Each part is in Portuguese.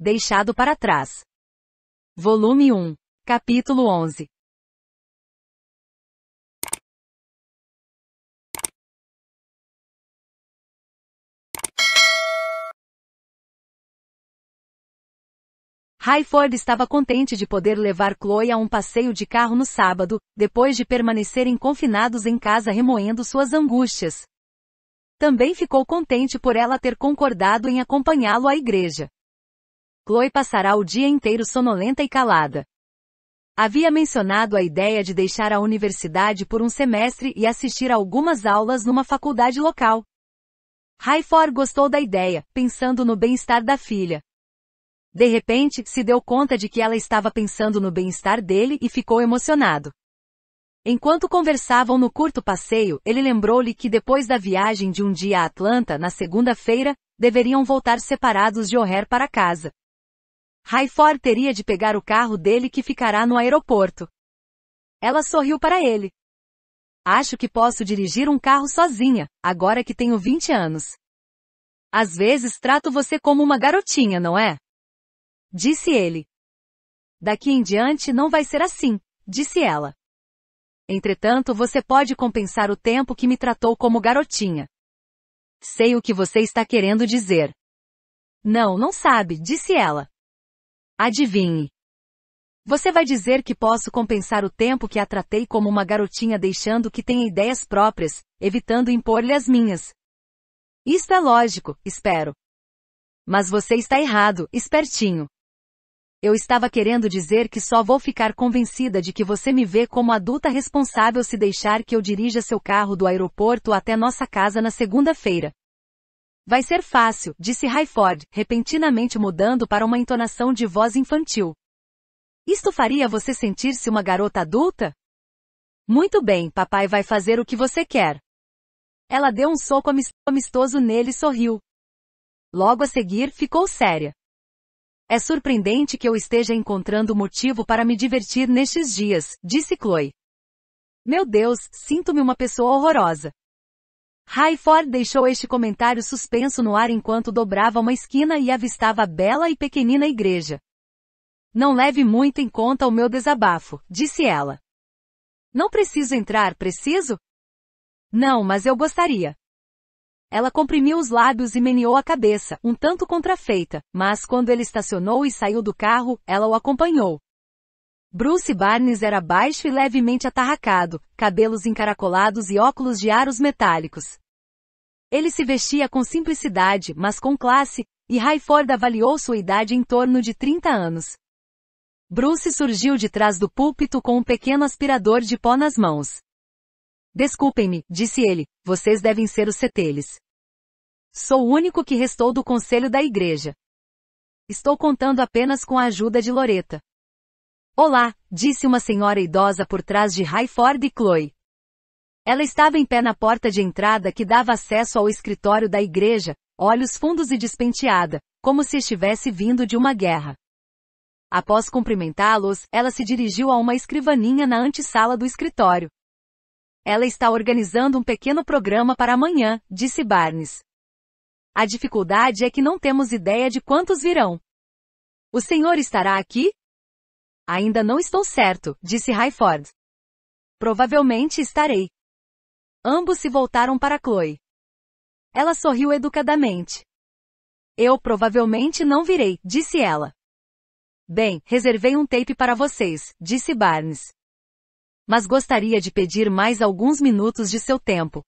deixado para trás. Volume 1, capítulo 11. Rayford estava contente de poder levar Chloe a um passeio de carro no sábado, depois de permanecerem confinados em casa remoendo suas angústias. Também ficou contente por ela ter concordado em acompanhá-lo à igreja. Chloe passará o dia inteiro sonolenta e calada. Havia mencionado a ideia de deixar a universidade por um semestre e assistir a algumas aulas numa faculdade local. Rayford gostou da ideia, pensando no bem-estar da filha. De repente, se deu conta de que ela estava pensando no bem-estar dele e ficou emocionado. Enquanto conversavam no curto passeio, ele lembrou-lhe que depois da viagem de um dia a Atlanta, na segunda-feira, deveriam voltar separados de O'Hare para casa. Rayford teria de pegar o carro dele que ficará no aeroporto. Ela sorriu para ele. Acho que posso dirigir um carro sozinha, agora que tenho 20 anos. Às vezes trato você como uma garotinha, não é? Disse ele. Daqui em diante não vai ser assim, disse ela. Entretanto, você pode compensar o tempo que me tratou como garotinha. Sei o que você está querendo dizer. Não, não sabe, disse ela. Adivinhe. Você vai dizer que posso compensar o tempo que a tratei como uma garotinha deixando que tenha ideias próprias, evitando impor-lhe as minhas. Isto é lógico, espero. Mas você está errado, espertinho. Eu estava querendo dizer que só vou ficar convencida de que você me vê como adulta responsável se deixar que eu dirija seu carro do aeroporto até nossa casa na segunda-feira. Vai ser fácil, disse Highford, repentinamente mudando para uma entonação de voz infantil. Isto faria você sentir-se uma garota adulta? Muito bem, papai vai fazer o que você quer. Ela deu um soco amistoso nele e sorriu. Logo a seguir, ficou séria. É surpreendente que eu esteja encontrando motivo para me divertir nestes dias, disse Chloe. Meu Deus, sinto-me uma pessoa horrorosa. Rayford deixou este comentário suspenso no ar enquanto dobrava uma esquina e avistava a bela e pequenina igreja. Não leve muito em conta o meu desabafo, disse ela. Não preciso entrar, preciso? Não, mas eu gostaria. Ela comprimiu os lábios e meneou a cabeça, um tanto contrafeita, mas quando ele estacionou e saiu do carro, ela o acompanhou. Bruce Barnes era baixo e levemente atarracado, cabelos encaracolados e óculos de aros metálicos. Ele se vestia com simplicidade, mas com classe, e Hayford avaliou sua idade em torno de 30 anos. Bruce surgiu de trás do púlpito com um pequeno aspirador de pó nas mãos. Desculpem-me, disse ele, vocês devem ser os seteles. Sou o único que restou do conselho da igreja. Estou contando apenas com a ajuda de Loreta. Olá, disse uma senhora idosa por trás de Highford e Chloe. Ela estava em pé na porta de entrada que dava acesso ao escritório da igreja, olhos fundos e despenteada, como se estivesse vindo de uma guerra. Após cumprimentá-los, ela se dirigiu a uma escrivaninha na antessala do escritório. Ela está organizando um pequeno programa para amanhã, disse Barnes. A dificuldade é que não temos ideia de quantos virão. O senhor estará aqui? Ainda não estou certo, disse Highford. Provavelmente estarei. Ambos se voltaram para Chloe. Ela sorriu educadamente. Eu provavelmente não virei, disse ela. Bem, reservei um tape para vocês, disse Barnes. Mas gostaria de pedir mais alguns minutos de seu tempo.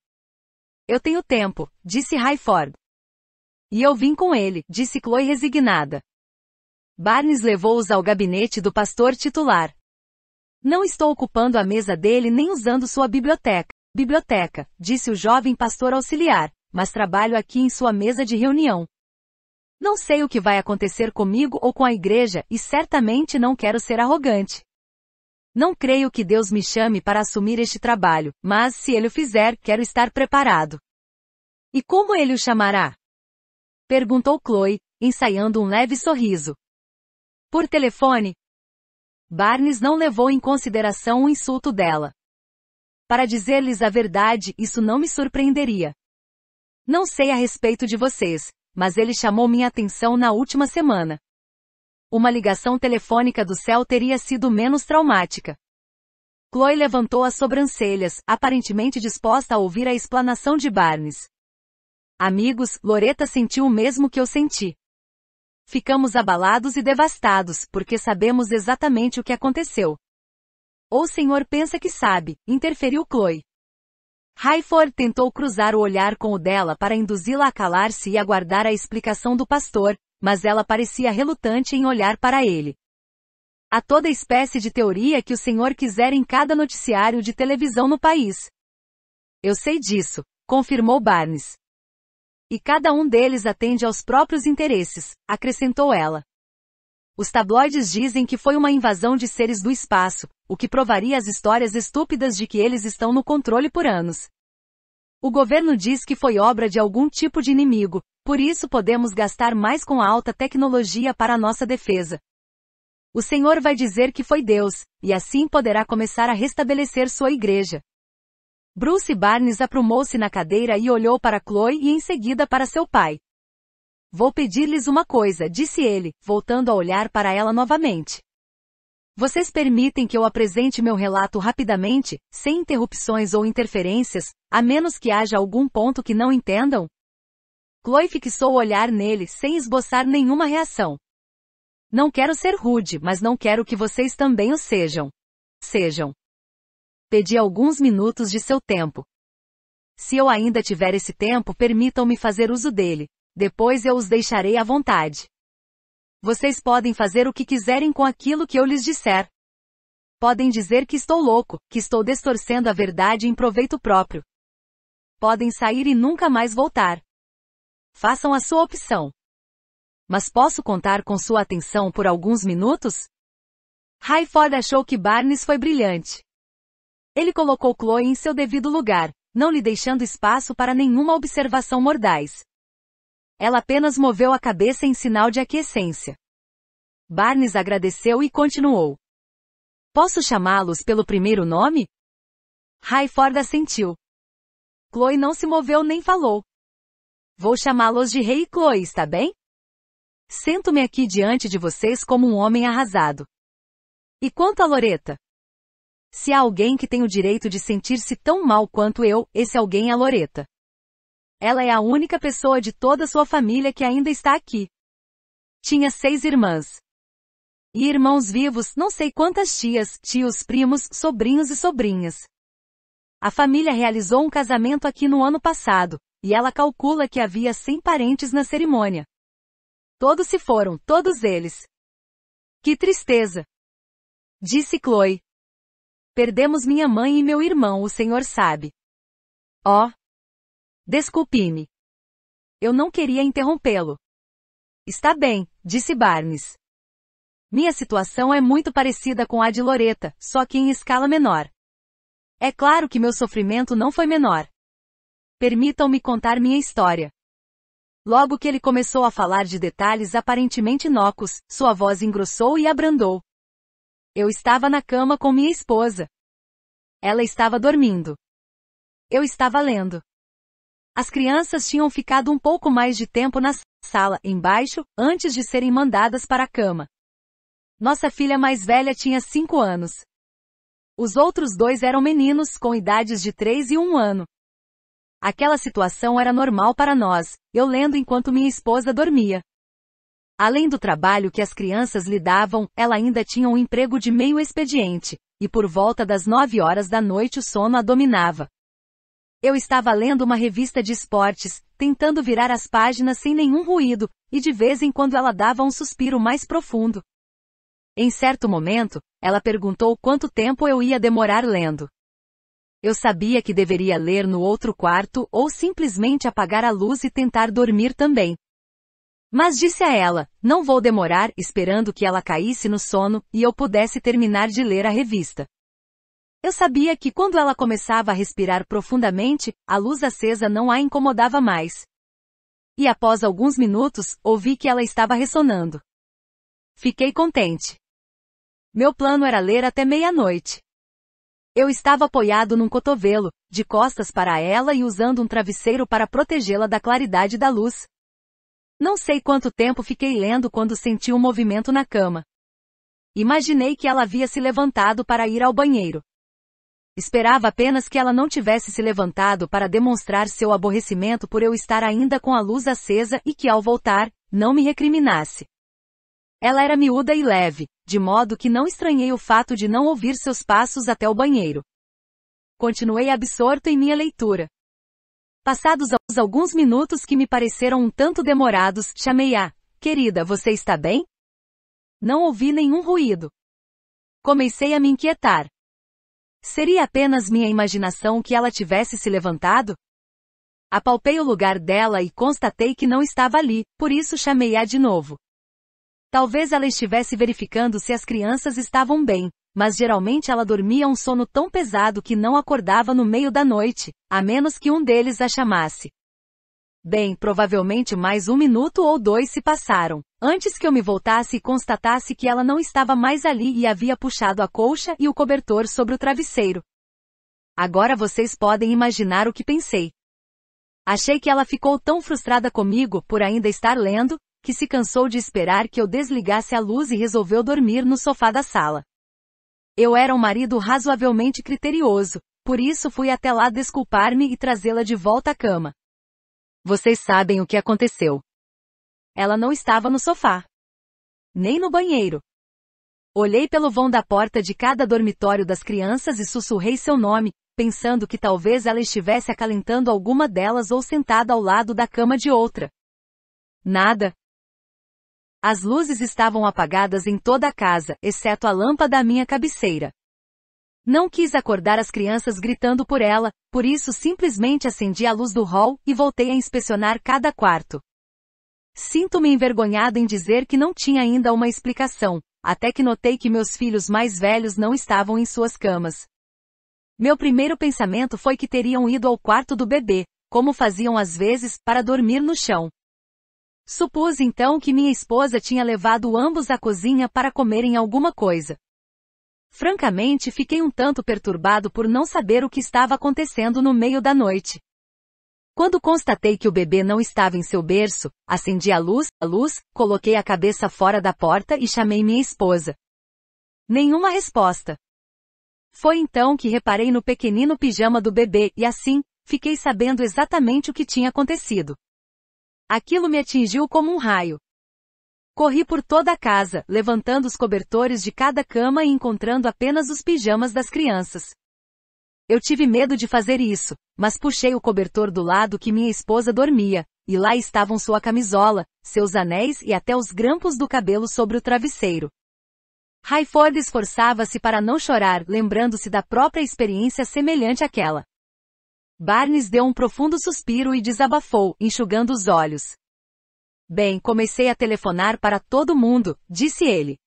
Eu tenho tempo, disse Highford. E eu vim com ele, disse Chloe resignada. Barnes levou-os ao gabinete do pastor titular. Não estou ocupando a mesa dele nem usando sua biblioteca. Biblioteca, disse o jovem pastor auxiliar, mas trabalho aqui em sua mesa de reunião. Não sei o que vai acontecer comigo ou com a igreja e certamente não quero ser arrogante. Não creio que Deus me chame para assumir este trabalho, mas se ele o fizer, quero estar preparado. E como ele o chamará? Perguntou Chloe, ensaiando um leve sorriso. Por telefone, Barnes não levou em consideração o insulto dela. Para dizer-lhes a verdade, isso não me surpreenderia. Não sei a respeito de vocês, mas ele chamou minha atenção na última semana. Uma ligação telefônica do céu teria sido menos traumática. Chloe levantou as sobrancelhas, aparentemente disposta a ouvir a explanação de Barnes. Amigos, Loreta sentiu o mesmo que eu senti. Ficamos abalados e devastados, porque sabemos exatamente o que aconteceu. Ou o senhor pensa que sabe, interferiu Chloe. Hayford tentou cruzar o olhar com o dela para induzi-la a calar-se e aguardar a explicação do pastor, mas ela parecia relutante em olhar para ele. Há toda espécie de teoria que o senhor quiser em cada noticiário de televisão no país. Eu sei disso, confirmou Barnes. E cada um deles atende aos próprios interesses, acrescentou ela. Os tabloides dizem que foi uma invasão de seres do espaço, o que provaria as histórias estúpidas de que eles estão no controle por anos. O governo diz que foi obra de algum tipo de inimigo, por isso podemos gastar mais com alta tecnologia para nossa defesa. O Senhor vai dizer que foi Deus, e assim poderá começar a restabelecer sua igreja. Bruce Barnes aprumou-se na cadeira e olhou para Chloe e em seguida para seu pai. Vou pedir-lhes uma coisa, disse ele, voltando a olhar para ela novamente. Vocês permitem que eu apresente meu relato rapidamente, sem interrupções ou interferências, a menos que haja algum ponto que não entendam? Chloe fixou o olhar nele sem esboçar nenhuma reação. Não quero ser rude, mas não quero que vocês também o sejam. Sejam. Pedi alguns minutos de seu tempo. Se eu ainda tiver esse tempo, permitam-me fazer uso dele. Depois eu os deixarei à vontade. Vocês podem fazer o que quiserem com aquilo que eu lhes disser. Podem dizer que estou louco, que estou distorcendo a verdade em proveito próprio. Podem sair e nunca mais voltar. Façam a sua opção. Mas posso contar com sua atenção por alguns minutos? Ford achou que Barnes foi brilhante. Ele colocou Chloe em seu devido lugar, não lhe deixando espaço para nenhuma observação mordaz. Ela apenas moveu a cabeça em sinal de aquiescência. Barnes agradeceu e continuou. Posso chamá-los pelo primeiro nome? Raiford assentiu. Chloe não se moveu nem falou. Vou chamá-los de Rei e Chloe, está bem? Sento-me aqui diante de vocês como um homem arrasado. E quanto a Loreta? Se há alguém que tem o direito de sentir-se tão mal quanto eu, esse alguém é Loreta. Ela é a única pessoa de toda sua família que ainda está aqui. Tinha seis irmãs. E irmãos vivos, não sei quantas tias, tios, primos, sobrinhos e sobrinhas. A família realizou um casamento aqui no ano passado, e ela calcula que havia 100 parentes na cerimônia. Todos se foram, todos eles. Que tristeza! Disse Chloe. Perdemos minha mãe e meu irmão, o senhor sabe. Oh! Desculpe-me. Eu não queria interrompê-lo. Está bem, disse Barnes. Minha situação é muito parecida com a de Loreta, só que em escala menor. É claro que meu sofrimento não foi menor. Permitam-me contar minha história. Logo que ele começou a falar de detalhes aparentemente inocos, sua voz engrossou e abrandou. Eu estava na cama com minha esposa. Ela estava dormindo. Eu estava lendo. As crianças tinham ficado um pouco mais de tempo na sala, embaixo, antes de serem mandadas para a cama. Nossa filha mais velha tinha cinco anos. Os outros dois eram meninos, com idades de três e um ano. Aquela situação era normal para nós, eu lendo enquanto minha esposa dormia. Além do trabalho que as crianças lhe davam, ela ainda tinha um emprego de meio expediente, e por volta das nove horas da noite o sono a dominava. Eu estava lendo uma revista de esportes, tentando virar as páginas sem nenhum ruído, e de vez em quando ela dava um suspiro mais profundo. Em certo momento, ela perguntou quanto tempo eu ia demorar lendo. Eu sabia que deveria ler no outro quarto ou simplesmente apagar a luz e tentar dormir também, mas disse a ela, não vou demorar, esperando que ela caísse no sono e eu pudesse terminar de ler a revista. Eu sabia que quando ela começava a respirar profundamente, a luz acesa não a incomodava mais. E após alguns minutos, ouvi que ela estava ressonando. Fiquei contente. Meu plano era ler até meia-noite. Eu estava apoiado num cotovelo, de costas para ela e usando um travesseiro para protegê-la da claridade da luz, não sei quanto tempo fiquei lendo quando senti um movimento na cama. Imaginei que ela havia se levantado para ir ao banheiro. Esperava apenas que ela não tivesse se levantado para demonstrar seu aborrecimento por eu estar ainda com a luz acesa e que ao voltar, não me recriminasse. Ela era miúda e leve, de modo que não estranhei o fato de não ouvir seus passos até o banheiro. Continuei absorto em minha leitura. Passados alguns minutos que me pareceram um tanto demorados, chamei-a. Querida, você está bem? Não ouvi nenhum ruído. Comecei a me inquietar. Seria apenas minha imaginação que ela tivesse se levantado? Apalpei o lugar dela e constatei que não estava ali, por isso chamei-a de novo. Talvez ela estivesse verificando se as crianças estavam bem mas geralmente ela dormia um sono tão pesado que não acordava no meio da noite, a menos que um deles a chamasse. Bem, provavelmente mais um minuto ou dois se passaram, antes que eu me voltasse e constatasse que ela não estava mais ali e havia puxado a colcha e o cobertor sobre o travesseiro. Agora vocês podem imaginar o que pensei. Achei que ela ficou tão frustrada comigo por ainda estar lendo, que se cansou de esperar que eu desligasse a luz e resolveu dormir no sofá da sala. Eu era um marido razoavelmente criterioso, por isso fui até lá desculpar-me e trazê-la de volta à cama. Vocês sabem o que aconteceu. Ela não estava no sofá. Nem no banheiro. Olhei pelo vão da porta de cada dormitório das crianças e sussurrei seu nome, pensando que talvez ela estivesse acalentando alguma delas ou sentada ao lado da cama de outra. Nada, as luzes estavam apagadas em toda a casa, exceto a lâmpada à minha cabeceira. Não quis acordar as crianças gritando por ela, por isso simplesmente acendi a luz do hall e voltei a inspecionar cada quarto. Sinto-me envergonhado em dizer que não tinha ainda uma explicação, até que notei que meus filhos mais velhos não estavam em suas camas. Meu primeiro pensamento foi que teriam ido ao quarto do bebê, como faziam às vezes, para dormir no chão. Supus então que minha esposa tinha levado ambos à cozinha para comerem alguma coisa. Francamente, fiquei um tanto perturbado por não saber o que estava acontecendo no meio da noite. Quando constatei que o bebê não estava em seu berço, acendi a luz, a luz, coloquei a cabeça fora da porta e chamei minha esposa. Nenhuma resposta. Foi então que reparei no pequenino pijama do bebê e assim, fiquei sabendo exatamente o que tinha acontecido. Aquilo me atingiu como um raio. Corri por toda a casa, levantando os cobertores de cada cama e encontrando apenas os pijamas das crianças. Eu tive medo de fazer isso, mas puxei o cobertor do lado que minha esposa dormia, e lá estavam sua camisola, seus anéis e até os grampos do cabelo sobre o travesseiro. Raiford esforçava-se para não chorar, lembrando-se da própria experiência semelhante àquela. Barnes deu um profundo suspiro e desabafou, enxugando os olhos. Bem, comecei a telefonar para todo mundo, disse ele.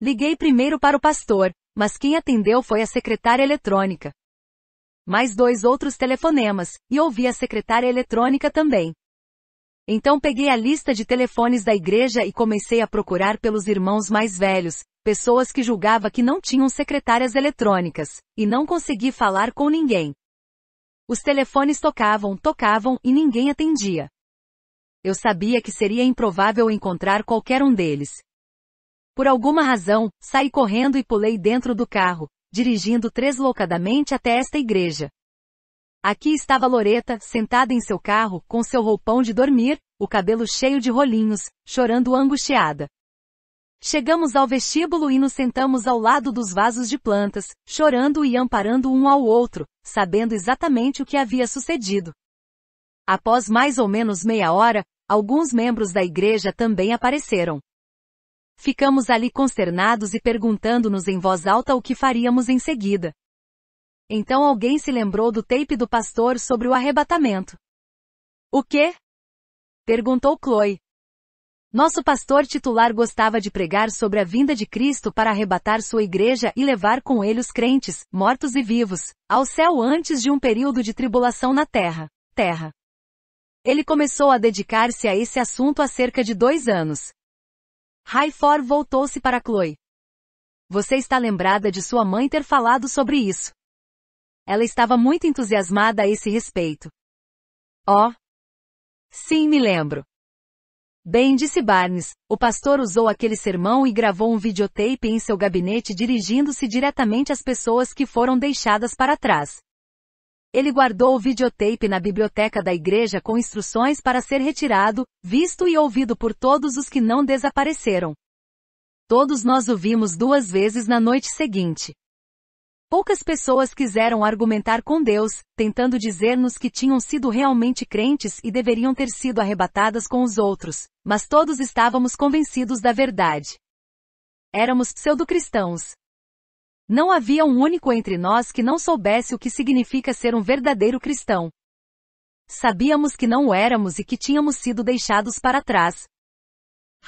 Liguei primeiro para o pastor, mas quem atendeu foi a secretária eletrônica. Mais dois outros telefonemas, e ouvi a secretária eletrônica também. Então peguei a lista de telefones da igreja e comecei a procurar pelos irmãos mais velhos, pessoas que julgava que não tinham secretárias eletrônicas, e não consegui falar com ninguém. Os telefones tocavam, tocavam e ninguém atendia. Eu sabia que seria improvável encontrar qualquer um deles. Por alguma razão, saí correndo e pulei dentro do carro, dirigindo tresloucadamente até esta igreja. Aqui estava Loreta, sentada em seu carro, com seu roupão de dormir, o cabelo cheio de rolinhos, chorando angustiada. Chegamos ao vestíbulo e nos sentamos ao lado dos vasos de plantas, chorando e amparando um ao outro, sabendo exatamente o que havia sucedido. Após mais ou menos meia hora, alguns membros da igreja também apareceram. Ficamos ali consternados e perguntando-nos em voz alta o que faríamos em seguida. Então alguém se lembrou do tape do pastor sobre o arrebatamento. O quê? Perguntou Chloe. Nosso pastor titular gostava de pregar sobre a vinda de Cristo para arrebatar sua igreja e levar com ele os crentes, mortos e vivos, ao céu antes de um período de tribulação na terra. Terra. Ele começou a dedicar-se a esse assunto há cerca de dois anos. Rayford voltou-se para Chloe. Você está lembrada de sua mãe ter falado sobre isso. Ela estava muito entusiasmada a esse respeito. Oh! Sim, me lembro. Bem disse Barnes, o pastor usou aquele sermão e gravou um videotape em seu gabinete dirigindo-se diretamente às pessoas que foram deixadas para trás. Ele guardou o videotape na biblioteca da igreja com instruções para ser retirado, visto e ouvido por todos os que não desapareceram. Todos nós o vimos duas vezes na noite seguinte. Poucas pessoas quiseram argumentar com Deus, tentando dizer-nos que tinham sido realmente crentes e deveriam ter sido arrebatadas com os outros, mas todos estávamos convencidos da verdade. Éramos pseudo-cristãos. Não havia um único entre nós que não soubesse o que significa ser um verdadeiro cristão. Sabíamos que não o éramos e que tínhamos sido deixados para trás,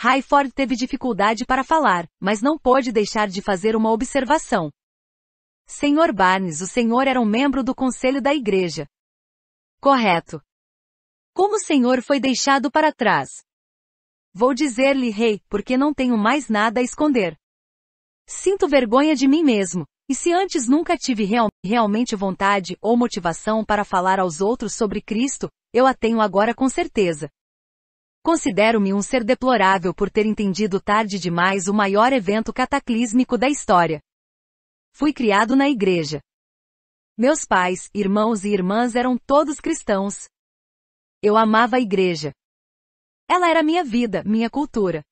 Hayford teve dificuldade para falar, mas não pôde deixar de fazer uma observação. Senhor Barnes, o senhor era um membro do conselho da igreja. Correto. Como o senhor foi deixado para trás? Vou dizer-lhe, rei, porque não tenho mais nada a esconder. Sinto vergonha de mim mesmo, e se antes nunca tive real, realmente vontade ou motivação para falar aos outros sobre Cristo, eu a tenho agora com certeza. Considero-me um ser deplorável por ter entendido tarde demais o maior evento cataclísmico da história. Fui criado na igreja. Meus pais, irmãos e irmãs eram todos cristãos. Eu amava a igreja. Ela era minha vida, minha cultura.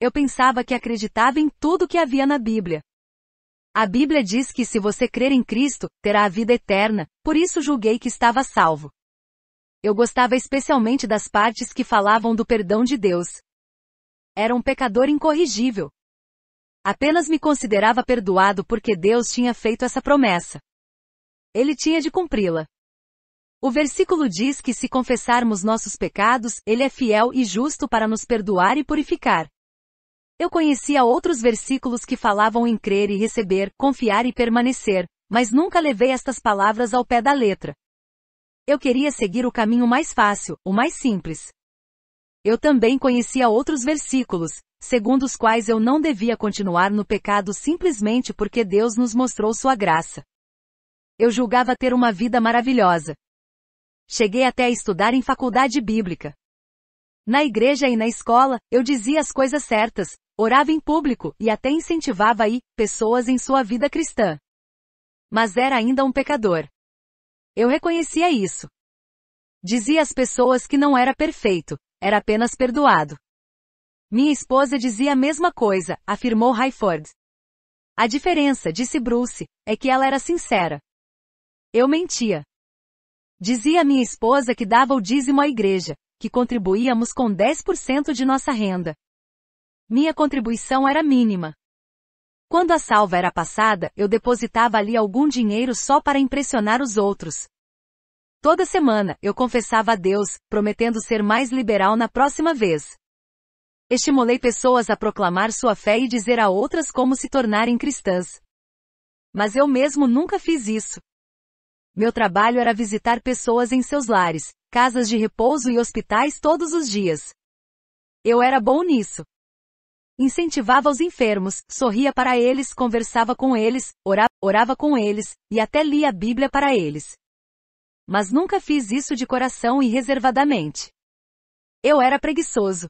Eu pensava que acreditava em tudo que havia na Bíblia. A Bíblia diz que se você crer em Cristo, terá a vida eterna, por isso julguei que estava salvo. Eu gostava especialmente das partes que falavam do perdão de Deus. Era um pecador incorrigível. Apenas me considerava perdoado porque Deus tinha feito essa promessa. Ele tinha de cumpri-la. O versículo diz que se confessarmos nossos pecados, Ele é fiel e justo para nos perdoar e purificar. Eu conhecia outros versículos que falavam em crer e receber, confiar e permanecer, mas nunca levei estas palavras ao pé da letra. Eu queria seguir o caminho mais fácil, o mais simples. Eu também conhecia outros versículos, segundo os quais eu não devia continuar no pecado simplesmente porque Deus nos mostrou sua graça. Eu julgava ter uma vida maravilhosa. Cheguei até a estudar em faculdade bíblica. Na igreja e na escola, eu dizia as coisas certas, orava em público e até incentivava aí pessoas em sua vida cristã. Mas era ainda um pecador. Eu reconhecia isso. Dizia às pessoas que não era perfeito, era apenas perdoado. Minha esposa dizia a mesma coisa, afirmou Highford. A diferença, disse Bruce, é que ela era sincera. Eu mentia. Dizia minha esposa que dava o dízimo à igreja, que contribuíamos com 10% de nossa renda. Minha contribuição era mínima. Quando a salva era passada, eu depositava ali algum dinheiro só para impressionar os outros. Toda semana, eu confessava a Deus, prometendo ser mais liberal na próxima vez. Estimulei pessoas a proclamar sua fé e dizer a outras como se tornarem cristãs. Mas eu mesmo nunca fiz isso. Meu trabalho era visitar pessoas em seus lares, casas de repouso e hospitais todos os dias. Eu era bom nisso. Incentivava os enfermos, sorria para eles, conversava com eles, orava, orava com eles, e até lia a Bíblia para eles. Mas nunca fiz isso de coração e reservadamente. Eu era preguiçoso.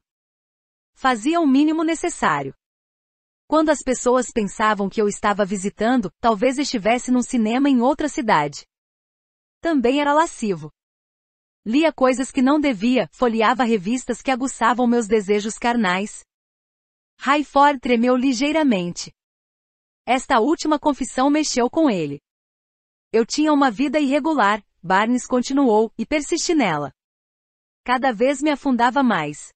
Fazia o mínimo necessário. Quando as pessoas pensavam que eu estava visitando, talvez estivesse num cinema em outra cidade. Também era lascivo. Lia coisas que não devia, folheava revistas que aguçavam meus desejos carnais. Rayford tremeu ligeiramente. Esta última confissão mexeu com ele. Eu tinha uma vida irregular, Barnes continuou, e persisti nela. Cada vez me afundava mais.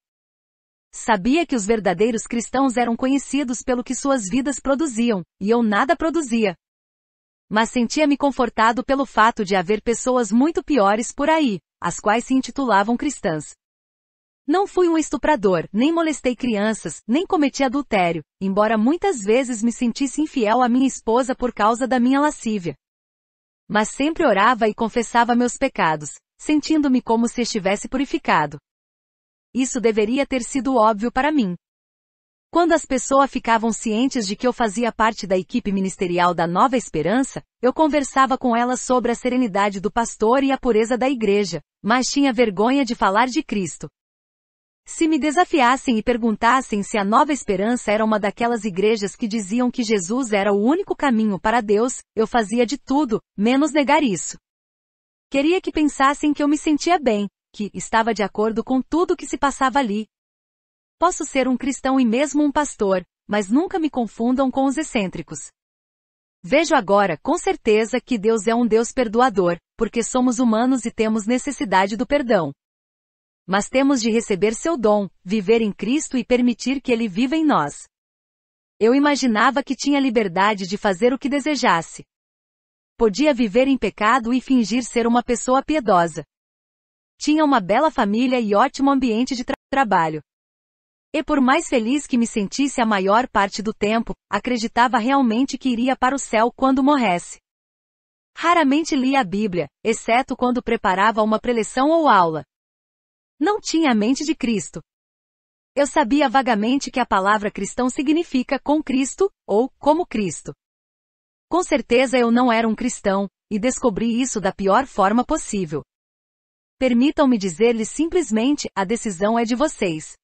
Sabia que os verdadeiros cristãos eram conhecidos pelo que suas vidas produziam, e eu nada produzia. Mas sentia-me confortado pelo fato de haver pessoas muito piores por aí, as quais se intitulavam cristãs. Não fui um estuprador, nem molestei crianças, nem cometi adultério, embora muitas vezes me sentisse infiel à minha esposa por causa da minha lascívia. Mas sempre orava e confessava meus pecados, sentindo-me como se estivesse purificado, isso deveria ter sido óbvio para mim. Quando as pessoas ficavam cientes de que eu fazia parte da equipe ministerial da Nova Esperança, eu conversava com elas sobre a serenidade do pastor e a pureza da igreja, mas tinha vergonha de falar de Cristo. Se me desafiassem e perguntassem se a Nova Esperança era uma daquelas igrejas que diziam que Jesus era o único caminho para Deus, eu fazia de tudo, menos negar isso. Queria que pensassem que eu me sentia bem, que estava de acordo com tudo o que se passava ali. Posso ser um cristão e mesmo um pastor, mas nunca me confundam com os excêntricos. Vejo agora com certeza que Deus é um Deus perdoador, porque somos humanos e temos necessidade do perdão. Mas temos de receber seu dom, viver em Cristo e permitir que ele viva em nós. Eu imaginava que tinha liberdade de fazer o que desejasse. Podia viver em pecado e fingir ser uma pessoa piedosa. Tinha uma bela família e ótimo ambiente de tra trabalho. E por mais feliz que me sentisse a maior parte do tempo, acreditava realmente que iria para o céu quando morresse. Raramente lia a Bíblia, exceto quando preparava uma preleção ou aula. Não tinha a mente de Cristo. Eu sabia vagamente que a palavra cristão significa com Cristo, ou como Cristo. Com certeza eu não era um cristão, e descobri isso da pior forma possível. Permitam-me dizer-lhes simplesmente: a decisão é de vocês.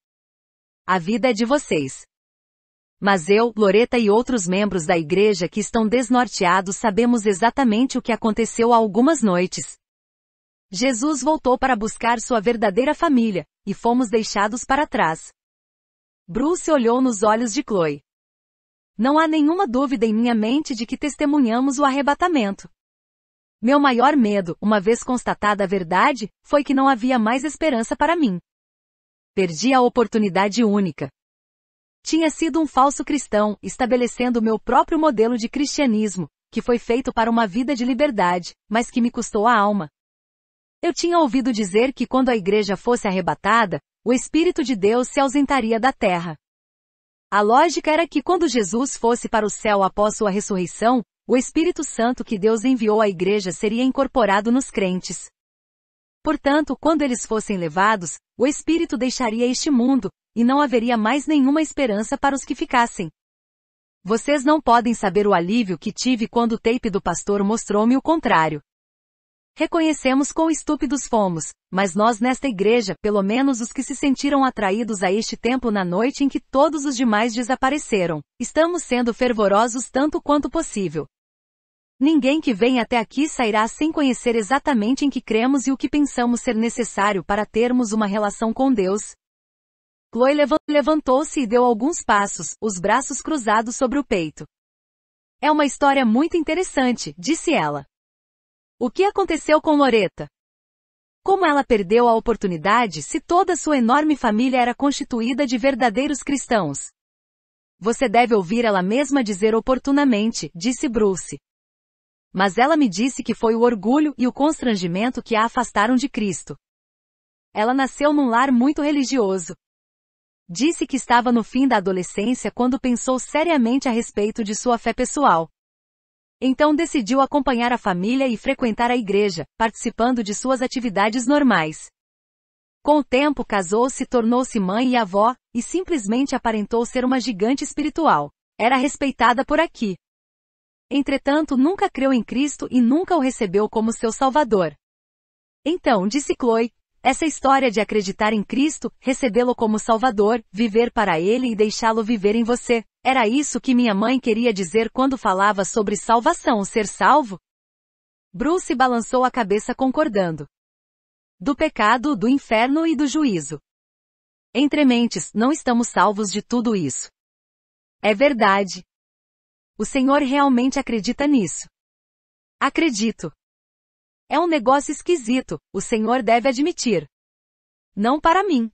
A vida é de vocês. Mas eu, Loreta e outros membros da igreja que estão desnorteados sabemos exatamente o que aconteceu há algumas noites. Jesus voltou para buscar sua verdadeira família, e fomos deixados para trás. Bruce olhou nos olhos de Chloe. Não há nenhuma dúvida em minha mente de que testemunhamos o arrebatamento. Meu maior medo, uma vez constatada a verdade, foi que não havia mais esperança para mim. Perdi a oportunidade única. Tinha sido um falso cristão, estabelecendo meu próprio modelo de cristianismo, que foi feito para uma vida de liberdade, mas que me custou a alma. Eu tinha ouvido dizer que quando a igreja fosse arrebatada, o Espírito de Deus se ausentaria da terra. A lógica era que quando Jesus fosse para o céu após sua ressurreição, o Espírito Santo que Deus enviou à igreja seria incorporado nos crentes. Portanto, quando eles fossem levados, o Espírito deixaria este mundo, e não haveria mais nenhuma esperança para os que ficassem. Vocês não podem saber o alívio que tive quando o tape do pastor mostrou-me o contrário. Reconhecemos quão estúpidos fomos, mas nós nesta igreja, pelo menos os que se sentiram atraídos a este tempo na noite em que todos os demais desapareceram, estamos sendo fervorosos tanto quanto possível, Ninguém que vem até aqui sairá sem conhecer exatamente em que cremos e o que pensamos ser necessário para termos uma relação com Deus. Chloe levantou-se e deu alguns passos, os braços cruzados sobre o peito. É uma história muito interessante, disse ela. O que aconteceu com Loreta? Como ela perdeu a oportunidade se toda sua enorme família era constituída de verdadeiros cristãos? Você deve ouvir ela mesma dizer oportunamente, disse Bruce. Mas ela me disse que foi o orgulho e o constrangimento que a afastaram de Cristo. Ela nasceu num lar muito religioso. Disse que estava no fim da adolescência quando pensou seriamente a respeito de sua fé pessoal. Então decidiu acompanhar a família e frequentar a igreja, participando de suas atividades normais. Com o tempo casou-se, tornou-se mãe e avó, e simplesmente aparentou ser uma gigante espiritual. Era respeitada por aqui, Entretanto nunca creu em Cristo e nunca o recebeu como seu Salvador. Então disse Chloe, essa história de acreditar em Cristo, recebê-lo como Salvador, viver para Ele e deixá-lo viver em você, era isso que minha mãe queria dizer quando falava sobre salvação, ser salvo? Bruce balançou a cabeça concordando. Do pecado, do inferno e do juízo. Entre mentes, não estamos salvos de tudo isso. É verdade. O senhor realmente acredita nisso? Acredito. É um negócio esquisito, o senhor deve admitir. Não para mim.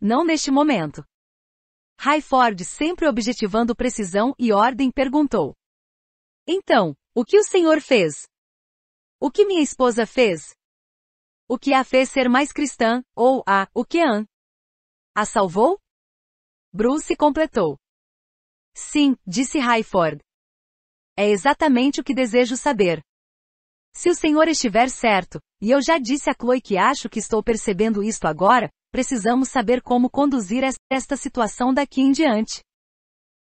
Não neste momento. Ford, sempre objetivando precisão e ordem, perguntou. Então, o que o senhor fez? O que minha esposa fez? O que a fez ser mais cristã, ou a, o que Ann? A salvou? Bruce completou. Sim, disse Highford. É exatamente o que desejo saber. Se o senhor estiver certo, e eu já disse a Chloe que acho que estou percebendo isto agora, precisamos saber como conduzir esta situação daqui em diante.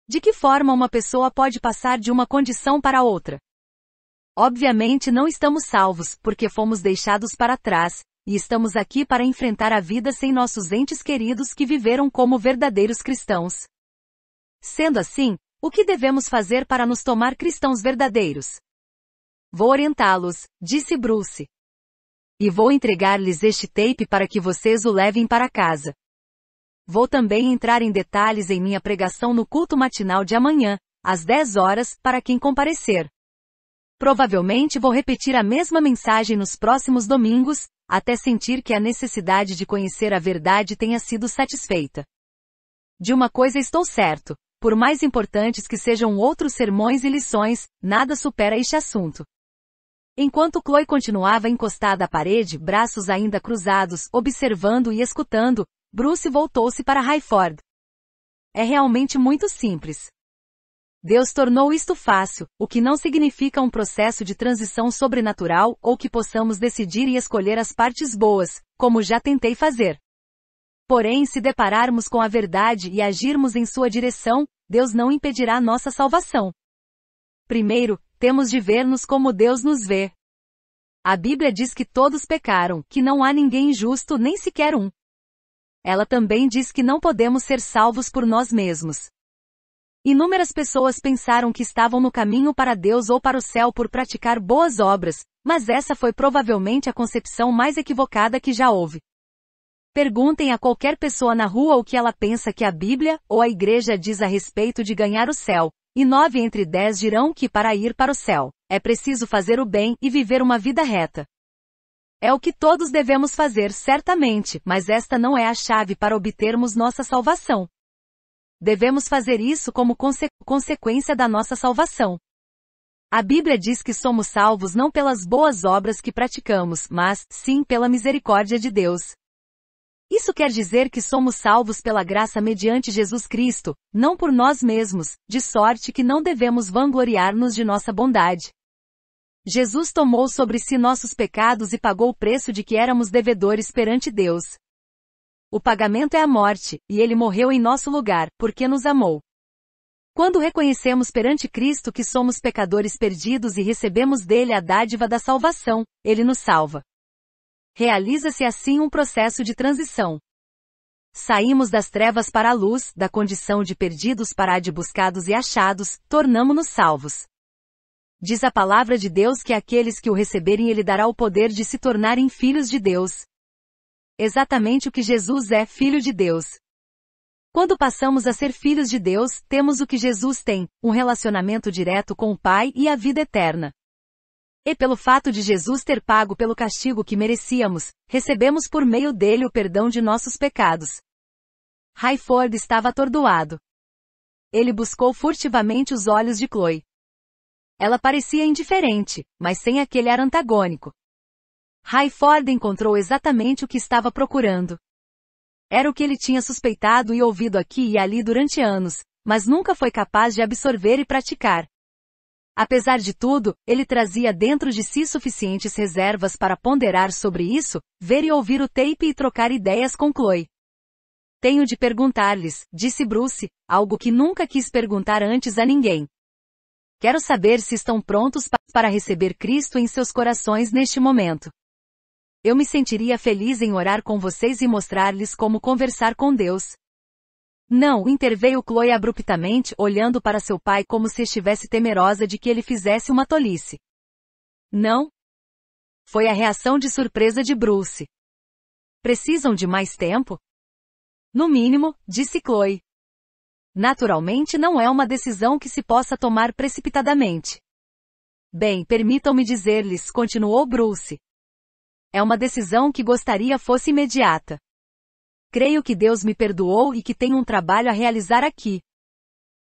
De que forma uma pessoa pode passar de uma condição para outra? Obviamente não estamos salvos, porque fomos deixados para trás, e estamos aqui para enfrentar a vida sem nossos entes queridos que viveram como verdadeiros cristãos. Sendo assim, o que devemos fazer para nos tomar cristãos verdadeiros? Vou orientá-los, disse Bruce. E vou entregar-lhes este tape para que vocês o levem para casa. Vou também entrar em detalhes em minha pregação no culto matinal de amanhã, às 10 horas, para quem comparecer. Provavelmente vou repetir a mesma mensagem nos próximos domingos, até sentir que a necessidade de conhecer a verdade tenha sido satisfeita. De uma coisa estou certo por mais importantes que sejam outros sermões e lições, nada supera este assunto. Enquanto Chloe continuava encostada à parede, braços ainda cruzados, observando e escutando, Bruce voltou-se para Highford. É realmente muito simples. Deus tornou isto fácil, o que não significa um processo de transição sobrenatural ou que possamos decidir e escolher as partes boas, como já tentei fazer. Porém, se depararmos com a verdade e agirmos em sua direção, Deus não impedirá nossa salvação. Primeiro, temos de ver-nos como Deus nos vê. A Bíblia diz que todos pecaram, que não há ninguém justo, nem sequer um. Ela também diz que não podemos ser salvos por nós mesmos. Inúmeras pessoas pensaram que estavam no caminho para Deus ou para o céu por praticar boas obras, mas essa foi provavelmente a concepção mais equivocada que já houve. Perguntem a qualquer pessoa na rua o que ela pensa que a Bíblia ou a Igreja diz a respeito de ganhar o céu, e nove entre dez dirão que para ir para o céu, é preciso fazer o bem e viver uma vida reta. É o que todos devemos fazer certamente, mas esta não é a chave para obtermos nossa salvação. Devemos fazer isso como conse consequência da nossa salvação. A Bíblia diz que somos salvos não pelas boas obras que praticamos, mas, sim pela misericórdia de Deus. Isso quer dizer que somos salvos pela graça mediante Jesus Cristo, não por nós mesmos, de sorte que não devemos vangloriar-nos de nossa bondade. Jesus tomou sobre si nossos pecados e pagou o preço de que éramos devedores perante Deus. O pagamento é a morte, e ele morreu em nosso lugar, porque nos amou. Quando reconhecemos perante Cristo que somos pecadores perdidos e recebemos dele a dádiva da salvação, ele nos salva. Realiza-se assim um processo de transição. Saímos das trevas para a luz, da condição de perdidos para a de buscados e achados, tornamo-nos salvos. Diz a palavra de Deus que aqueles que o receberem ele dará o poder de se tornarem filhos de Deus. Exatamente o que Jesus é, filho de Deus. Quando passamos a ser filhos de Deus, temos o que Jesus tem, um relacionamento direto com o Pai e a vida eterna. E pelo fato de Jesus ter pago pelo castigo que merecíamos, recebemos por meio dele o perdão de nossos pecados. Rayford estava atordoado. Ele buscou furtivamente os olhos de Chloe. Ela parecia indiferente, mas sem aquele ar antagônico. Rayford encontrou exatamente o que estava procurando. Era o que ele tinha suspeitado e ouvido aqui e ali durante anos, mas nunca foi capaz de absorver e praticar. Apesar de tudo, ele trazia dentro de si suficientes reservas para ponderar sobre isso, ver e ouvir o tape e trocar ideias com Chloe. Tenho de perguntar-lhes, disse Bruce, algo que nunca quis perguntar antes a ninguém. Quero saber se estão prontos para receber Cristo em seus corações neste momento. Eu me sentiria feliz em orar com vocês e mostrar-lhes como conversar com Deus, não, interveio Chloe abruptamente, olhando para seu pai como se estivesse temerosa de que ele fizesse uma tolice. Não? Foi a reação de surpresa de Bruce. Precisam de mais tempo? No mínimo, disse Chloe. Naturalmente não é uma decisão que se possa tomar precipitadamente. Bem, permitam-me dizer-lhes, continuou Bruce. É uma decisão que gostaria fosse imediata. Creio que Deus me perdoou e que tenho um trabalho a realizar aqui.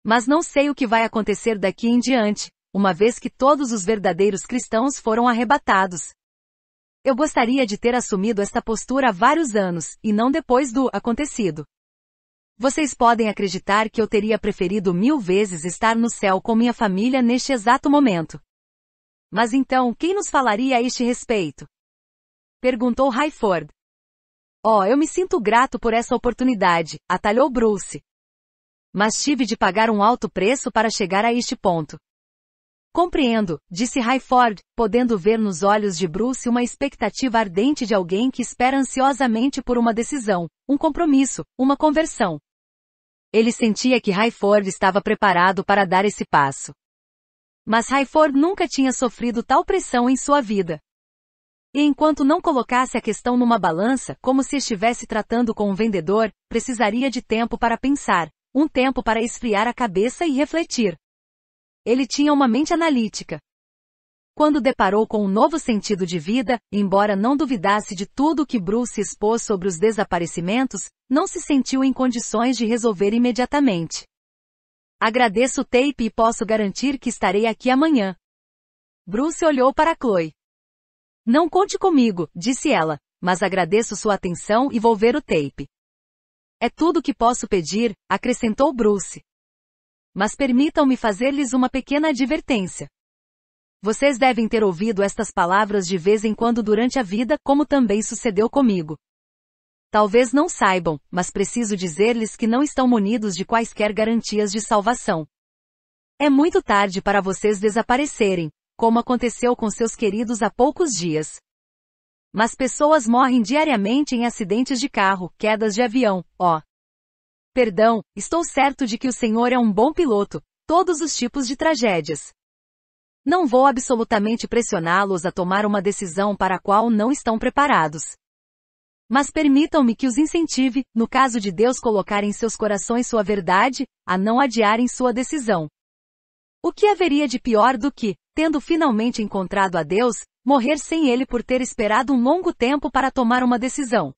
Mas não sei o que vai acontecer daqui em diante, uma vez que todos os verdadeiros cristãos foram arrebatados. Eu gostaria de ter assumido esta postura há vários anos, e não depois do acontecido. Vocês podem acreditar que eu teria preferido mil vezes estar no céu com minha família neste exato momento. Mas então, quem nos falaria a este respeito? Perguntou Highford. Oh, eu me sinto grato por essa oportunidade, atalhou Bruce. Mas tive de pagar um alto preço para chegar a este ponto. Compreendo, disse Highford, podendo ver nos olhos de Bruce uma expectativa ardente de alguém que espera ansiosamente por uma decisão, um compromisso, uma conversão. Ele sentia que Highford estava preparado para dar esse passo. Mas Highford nunca tinha sofrido tal pressão em sua vida. E enquanto não colocasse a questão numa balança, como se estivesse tratando com um vendedor, precisaria de tempo para pensar, um tempo para esfriar a cabeça e refletir. Ele tinha uma mente analítica. Quando deparou com um novo sentido de vida, embora não duvidasse de tudo o que Bruce expôs sobre os desaparecimentos, não se sentiu em condições de resolver imediatamente. Agradeço o tape e posso garantir que estarei aqui amanhã. Bruce olhou para Chloe. Não conte comigo, disse ela, mas agradeço sua atenção e vou ver o tape. É tudo o que posso pedir, acrescentou Bruce. Mas permitam-me fazer-lhes uma pequena advertência. Vocês devem ter ouvido estas palavras de vez em quando durante a vida, como também sucedeu comigo. Talvez não saibam, mas preciso dizer-lhes que não estão munidos de quaisquer garantias de salvação. É muito tarde para vocês desaparecerem, como aconteceu com seus queridos há poucos dias. Mas pessoas morrem diariamente em acidentes de carro, quedas de avião, ó. Perdão, estou certo de que o senhor é um bom piloto, todos os tipos de tragédias. Não vou absolutamente pressioná-los a tomar uma decisão para a qual não estão preparados. Mas permitam-me que os incentive, no caso de Deus colocar em seus corações sua verdade, a não adiarem sua decisão. O que haveria de pior do que, tendo finalmente encontrado a Deus, morrer sem ele por ter esperado um longo tempo para tomar uma decisão.